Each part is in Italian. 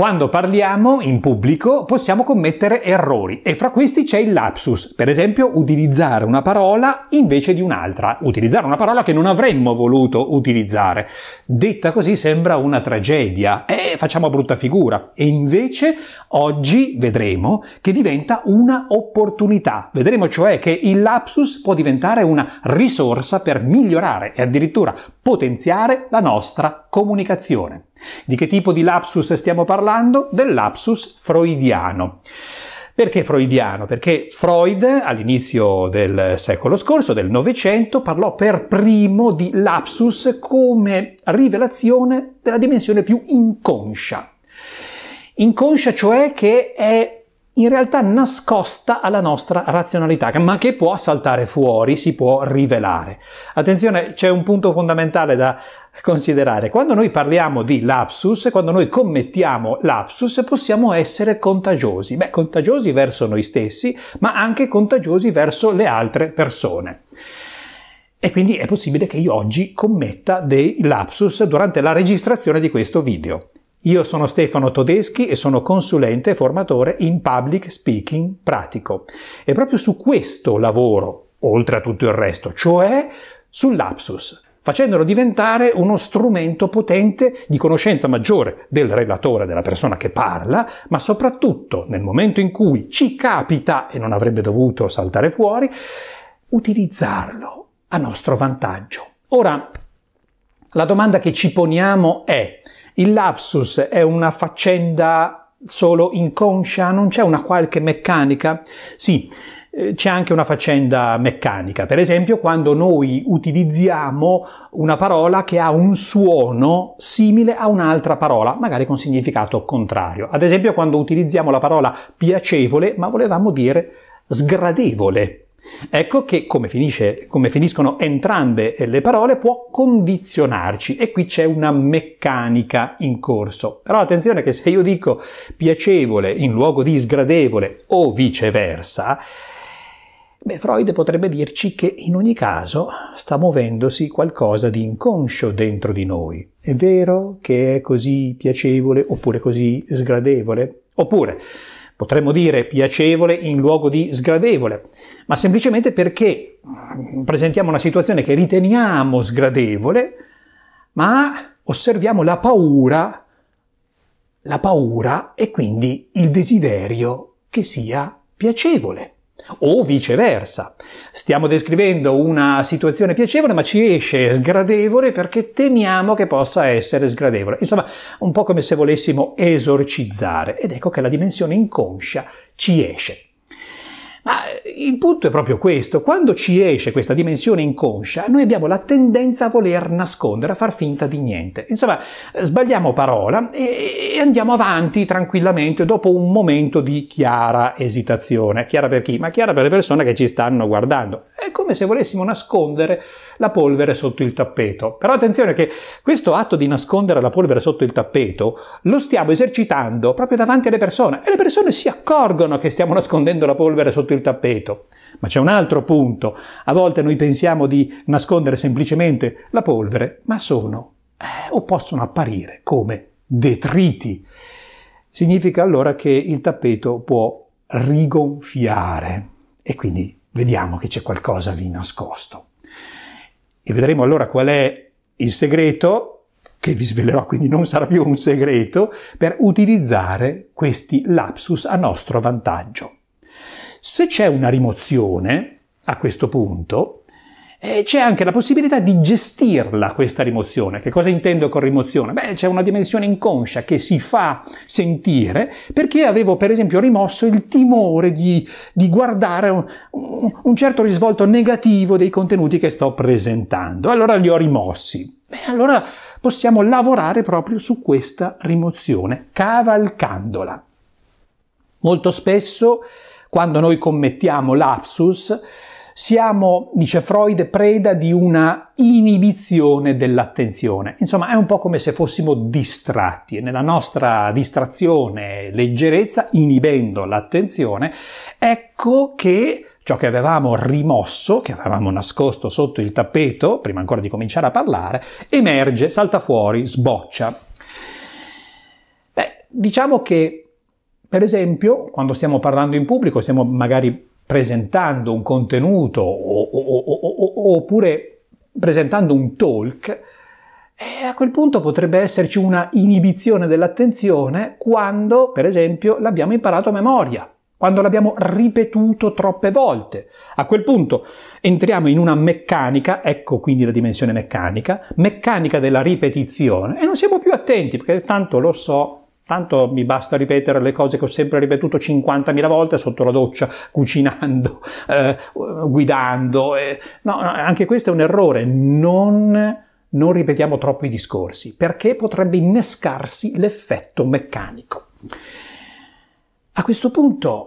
Quando parliamo in pubblico possiamo commettere errori e fra questi c'è il lapsus, per esempio utilizzare una parola invece di un'altra, utilizzare una parola che non avremmo voluto utilizzare. Detta così sembra una tragedia e eh, facciamo brutta figura e invece oggi vedremo che diventa una opportunità, vedremo cioè che il lapsus può diventare una risorsa per migliorare e addirittura potenziare la nostra comunicazione. Di che tipo di lapsus stiamo parlando? parlando del lapsus freudiano. Perché freudiano? Perché Freud all'inizio del secolo scorso, del Novecento, parlò per primo di lapsus come rivelazione della dimensione più inconscia. Inconscia cioè che è in realtà nascosta alla nostra razionalità, ma che può saltare fuori, si può rivelare. Attenzione, c'è un punto fondamentale da considerare. Quando noi parliamo di lapsus, quando noi commettiamo lapsus, possiamo essere contagiosi. Beh, contagiosi verso noi stessi, ma anche contagiosi verso le altre persone. E quindi è possibile che io oggi commetta dei lapsus durante la registrazione di questo video. Io sono Stefano Todeschi e sono consulente e formatore in public speaking pratico. E proprio su questo lavoro, oltre a tutto il resto, cioè sull'apsus, facendolo diventare uno strumento potente di conoscenza maggiore del relatore, della persona che parla, ma soprattutto nel momento in cui ci capita e non avrebbe dovuto saltare fuori, utilizzarlo a nostro vantaggio. Ora, la domanda che ci poniamo è il lapsus è una faccenda solo inconscia, non c'è una qualche meccanica? Sì, eh, c'è anche una faccenda meccanica, per esempio quando noi utilizziamo una parola che ha un suono simile a un'altra parola, magari con significato contrario. Ad esempio quando utilizziamo la parola piacevole, ma volevamo dire sgradevole. Ecco che come, finisce, come finiscono entrambe eh, le parole può condizionarci e qui c'è una meccanica in corso. Però attenzione che se io dico piacevole in luogo di sgradevole o viceversa, Beh, Freud potrebbe dirci che in ogni caso sta muovendosi qualcosa di inconscio dentro di noi. È vero che è così piacevole oppure così sgradevole? Oppure, potremmo dire piacevole in luogo di sgradevole, ma semplicemente perché presentiamo una situazione che riteniamo sgradevole, ma osserviamo la paura, la paura e quindi il desiderio che sia piacevole o viceversa. Stiamo descrivendo una situazione piacevole ma ci esce sgradevole perché temiamo che possa essere sgradevole. Insomma, un po' come se volessimo esorcizzare ed ecco che la dimensione inconscia ci esce. Ma eh, il punto è proprio questo, quando ci esce questa dimensione inconscia, noi abbiamo la tendenza a voler nascondere, a far finta di niente. Insomma, sbagliamo parola e, andiamo avanti tranquillamente dopo un momento di chiara esitazione. Chiara per chi? Ma chiara per le persone che ci stanno guardando. È come se volessimo nascondere la polvere sotto il tappeto. Però attenzione che questo atto di nascondere la polvere sotto il tappeto lo stiamo esercitando proprio davanti alle persone e le persone si accorgono che stiamo nascondendo la polvere sotto il tappeto. Ma c'è un altro punto. A volte noi pensiamo di nascondere semplicemente la polvere, ma sono eh, o possono apparire come detriti. Significa allora che il tappeto può rigonfiare e quindi vediamo che c'è qualcosa lì nascosto. E vedremo allora qual è il segreto, che vi svelerò quindi non sarà più un segreto, per utilizzare questi lapsus a nostro vantaggio. Se c'è una rimozione, a questo punto, eh, c'è anche la possibilità di gestirla questa rimozione. Che cosa intendo con rimozione? Beh, c'è una dimensione inconscia che si fa sentire perché avevo per esempio rimosso il timore di, di guardare un, un certo risvolto negativo dei contenuti che sto presentando. Allora li ho rimossi. Beh, allora possiamo lavorare proprio su questa rimozione, cavalcandola. Molto spesso, quando noi commettiamo lapsus, siamo, dice Freud, preda di una inibizione dell'attenzione. Insomma, è un po' come se fossimo distratti e nella nostra distrazione, leggerezza, inibendo l'attenzione, ecco che ciò che avevamo rimosso, che avevamo nascosto sotto il tappeto, prima ancora di cominciare a parlare, emerge, salta fuori, sboccia. Beh, diciamo che, per esempio, quando stiamo parlando in pubblico, stiamo magari presentando un contenuto o, o, oppure presentando un talk, e eh, a quel punto potrebbe esserci una inibizione dell'attenzione quando, per esempio, l'abbiamo imparato a memoria, quando l'abbiamo ripetuto troppe volte. A quel punto entriamo in una meccanica, ecco quindi la dimensione meccanica, meccanica della ripetizione e non siamo più attenti perché tanto lo so, Tanto mi basta ripetere le cose che ho sempre ripetuto 50.000 volte sotto la doccia, cucinando, eh, guidando. Eh. No, anche questo è un errore. Non, non ripetiamo troppo i discorsi, perché potrebbe innescarsi l'effetto meccanico. A questo punto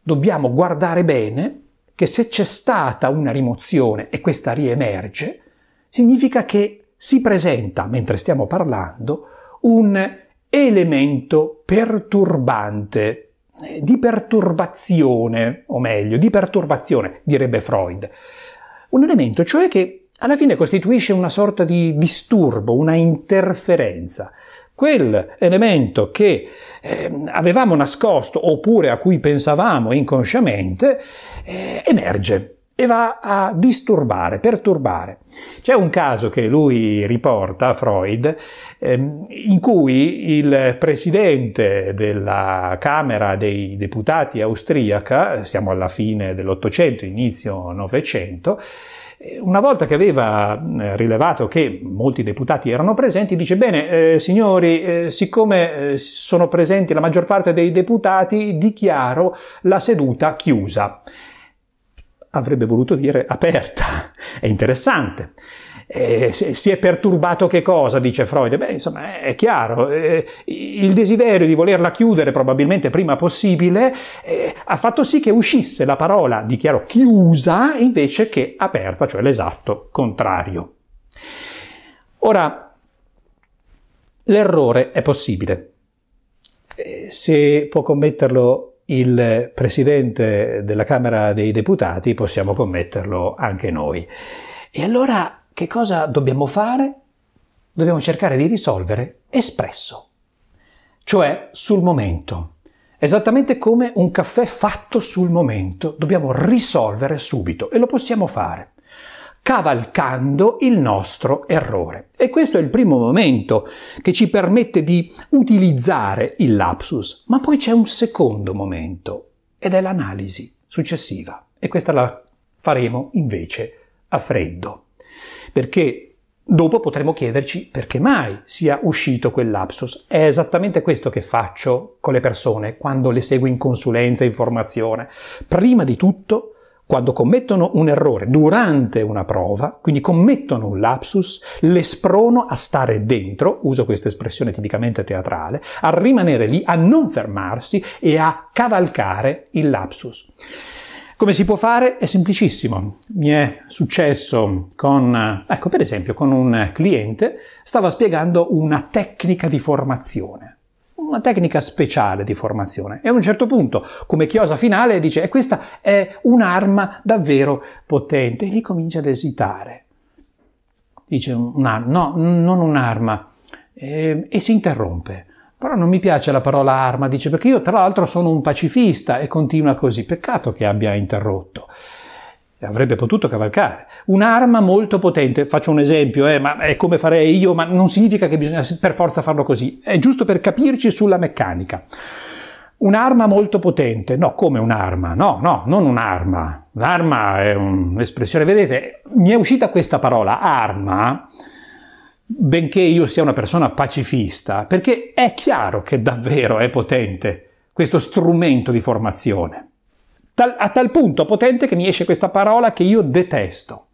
dobbiamo guardare bene che se c'è stata una rimozione e questa riemerge, significa che si presenta, mentre stiamo parlando, un elemento perturbante, eh, di perturbazione, o meglio, di perturbazione, direbbe Freud. Un elemento cioè che alla fine costituisce una sorta di disturbo, una interferenza. Quel elemento che eh, avevamo nascosto oppure a cui pensavamo inconsciamente eh, emerge e va a disturbare, perturbare. C'è un caso che lui riporta, Freud, ehm, in cui il presidente della Camera dei Deputati austriaca, siamo alla fine dell'Ottocento, inizio Novecento, eh, una volta che aveva eh, rilevato che molti deputati erano presenti, dice: Bene, eh, signori, eh, siccome eh, sono presenti la maggior parte dei deputati, dichiaro la seduta chiusa avrebbe voluto dire aperta, è interessante. Eh, si è perturbato che cosa, dice Freud? Beh, insomma, è chiaro, eh, il desiderio di volerla chiudere probabilmente prima possibile eh, ha fatto sì che uscisse la parola, dichiaro, chiusa invece che aperta, cioè l'esatto contrario. Ora, l'errore è possibile. Eh, se può commetterlo il Presidente della Camera dei Deputati, possiamo commetterlo anche noi. E allora che cosa dobbiamo fare? Dobbiamo cercare di risolvere espresso, cioè sul momento. Esattamente come un caffè fatto sul momento, dobbiamo risolvere subito e lo possiamo fare cavalcando il nostro errore. E questo è il primo momento che ci permette di utilizzare il lapsus. Ma poi c'è un secondo momento ed è l'analisi successiva. E questa la faremo invece a freddo. Perché dopo potremo chiederci perché mai sia uscito quel lapsus. È esattamente questo che faccio con le persone quando le seguo in consulenza, in formazione. Prima di tutto quando commettono un errore durante una prova, quindi commettono un lapsus, le sprono a stare dentro, uso questa espressione tipicamente teatrale, a rimanere lì, a non fermarsi e a cavalcare il lapsus. Come si può fare? È semplicissimo. Mi è successo con, ecco, per esempio, con un cliente, stava spiegando una tecnica di formazione una tecnica speciale di formazione. E a un certo punto, come chiosa finale, dice: E questa è un'arma davvero potente. E lì comincia ad esitare. Dice: No, non un'arma. E, ehm, e si interrompe. Però non mi piace la parola arma, dice, perché io tra l'altro sono un pacifista e continua così. Peccato che abbia interrotto avrebbe potuto cavalcare. Un'arma molto potente, faccio un esempio, eh, ma è come farei io, ma non significa che bisogna per forza farlo così, è giusto per capirci sulla meccanica. Un'arma molto potente, no, come un'arma, no, no, non un'arma. L'arma è un'espressione, vedete, mi è uscita questa parola, arma, benché io sia una persona pacifista, perché è chiaro che davvero è potente questo strumento di formazione tal, a tal punto potente che mi esce questa parola che io detesto.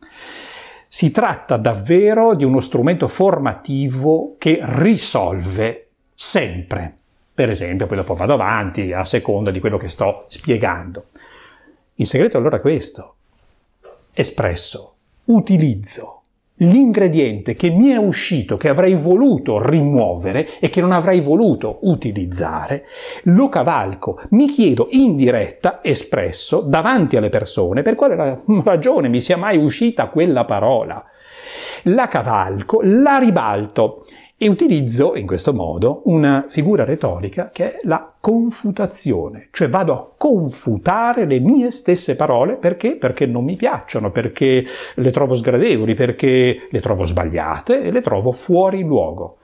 Si tratta davvero di uno strumento formativo che risolve sempre. Per esempio, poi dopo vado avanti a seconda di quello che sto spiegando. Il segreto allora è questo, espresso, utilizzo l'ingrediente che mi è uscito, che avrei voluto rimuovere e che non avrei voluto utilizzare, lo cavalco, mi chiedo in diretta, espresso, davanti alle persone, per quale ragione mi sia mai uscita quella parola. La cavalco, la ribalto e utilizzo in questo modo una figura retorica che è la confutazione, cioè vado a confutare le mie stesse parole perché? Perché non mi piacciono, perché le trovo sgradevoli, perché le trovo sbagliate e le trovo fuori luogo.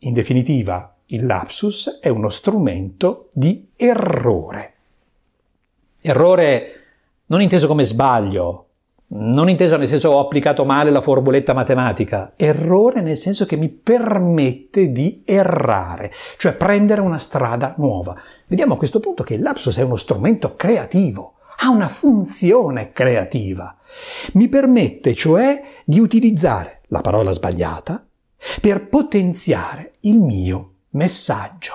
In definitiva, il lapsus è uno strumento di errore. Errore non inteso come sbaglio, non inteso nel senso che ho applicato male la formuletta matematica, errore nel senso che mi permette di errare, cioè prendere una strada nuova. Vediamo a questo punto che il lapsus è uno strumento creativo, ha una funzione creativa. Mi permette cioè di utilizzare la parola sbagliata per potenziare il mio messaggio.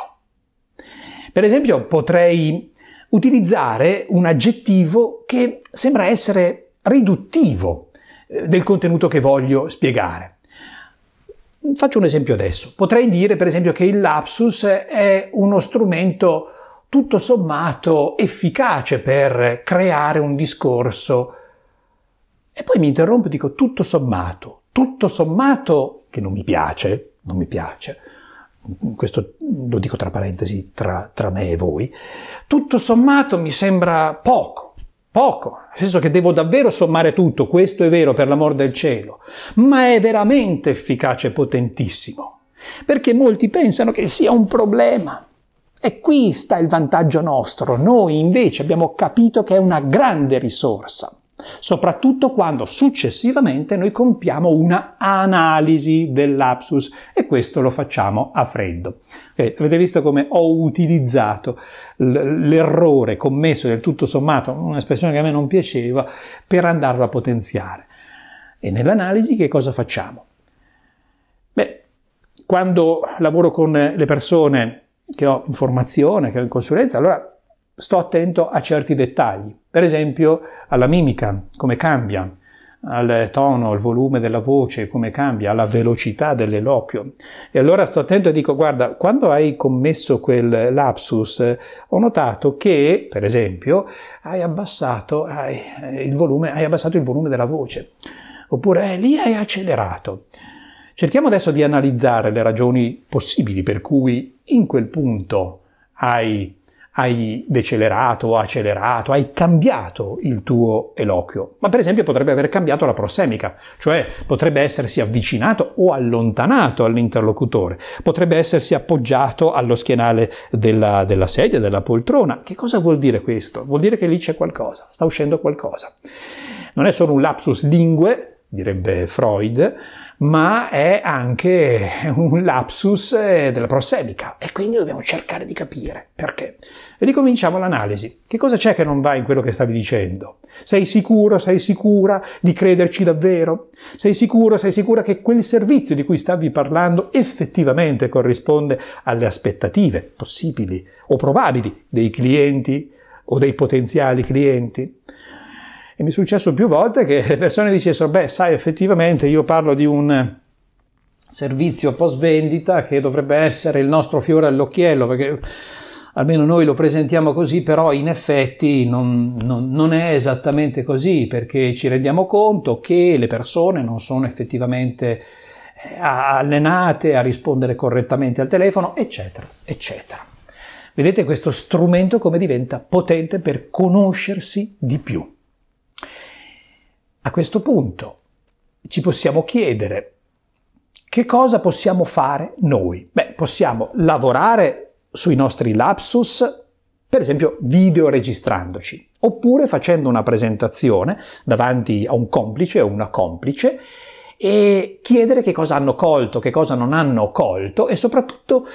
Per esempio potrei utilizzare un aggettivo che sembra essere riduttivo eh, del contenuto che voglio spiegare. Faccio un esempio adesso. Potrei dire per esempio che il lapsus è uno strumento tutto sommato efficace per creare un discorso e poi mi interrompo e dico tutto sommato, tutto sommato che non mi piace, non mi piace, questo lo dico tra parentesi tra, tra me e voi, tutto sommato mi sembra poco, poco, nel senso che devo davvero sommare tutto, questo è vero per l'amor del cielo, ma è veramente efficace e potentissimo, perché molti pensano che sia un problema. E qui sta il vantaggio nostro, noi invece abbiamo capito che è una grande risorsa soprattutto quando successivamente noi compiamo una analisi del e questo lo facciamo a freddo. Okay, eh, avete visto come ho utilizzato l'errore commesso del tutto sommato, un'espressione che a me non piaceva, per andarlo a potenziare. E nell'analisi che cosa facciamo? Beh, quando lavoro con le persone che ho in formazione, che ho in consulenza, allora sto attento a certi dettagli, per esempio alla mimica, come cambia, al tono, al volume della voce, come cambia, alla velocità dell'eloquio. E allora sto attento e dico, guarda, quando hai commesso quel lapsus, ho notato che, per esempio, hai abbassato, hai, eh, il, volume, hai abbassato il volume della voce, oppure eh, lì hai accelerato. Cerchiamo adesso di analizzare le ragioni possibili per cui in quel punto hai hai decelerato, accelerato, hai cambiato il tuo eloquio, ma per esempio potrebbe aver cambiato la prossemica, cioè potrebbe essersi avvicinato o allontanato all'interlocutore, potrebbe essersi appoggiato allo schienale della, della sedia, della poltrona. Che cosa vuol dire questo? Vuol dire che lì c'è qualcosa, sta uscendo qualcosa. Non è solo un lapsus lingue, direbbe Freud, ma è anche un lapsus eh, della prosebica e quindi dobbiamo cercare di capire perché. ricominciamo l'analisi. Che cosa c'è che non va in quello che stavi dicendo? Sei sicuro, sei sicura di crederci davvero? Sei sicuro, sei sicura che quel servizio di cui stavi parlando effettivamente corrisponde alle aspettative possibili o probabili dei clienti o dei potenziali clienti? E mi è successo più volte che le persone dicessero, beh, sai, effettivamente io parlo di un eh, servizio post vendita che dovrebbe essere il nostro fiore all'occhiello, perché almeno noi lo presentiamo così, però in effetti non, non, non, è esattamente così, perché ci rendiamo conto che le persone non sono effettivamente eh, allenate a rispondere correttamente al telefono, eccetera, eccetera. Vedete questo strumento come diventa potente per conoscersi di più. A questo punto ci possiamo chiedere che cosa possiamo fare noi? Beh, possiamo lavorare sui nostri lapsus, per esempio videoregistrandoci, oppure facendo una presentazione davanti a un complice o una complice e chiedere che cosa hanno colto, che cosa non hanno colto e soprattutto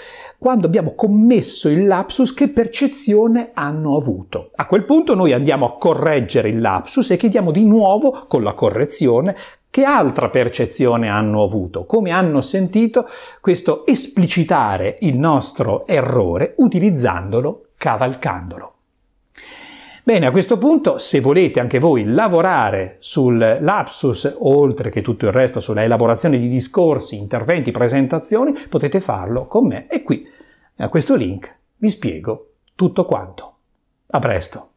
quando abbiamo commesso il lapsus che percezione hanno avuto. A quel punto noi andiamo a correggere il lapsus e chiediamo di nuovo con la correzione che altra percezione hanno avuto, come hanno sentito questo esplicitare il nostro errore utilizzandolo, cavalcandolo. Bene, a questo punto, se volete anche voi lavorare sul lapsus, oltre che tutto il resto, sulla elaborazione di discorsi, interventi, presentazioni, potete farlo con me e qui e a questo link vi spiego tutto quanto. A presto!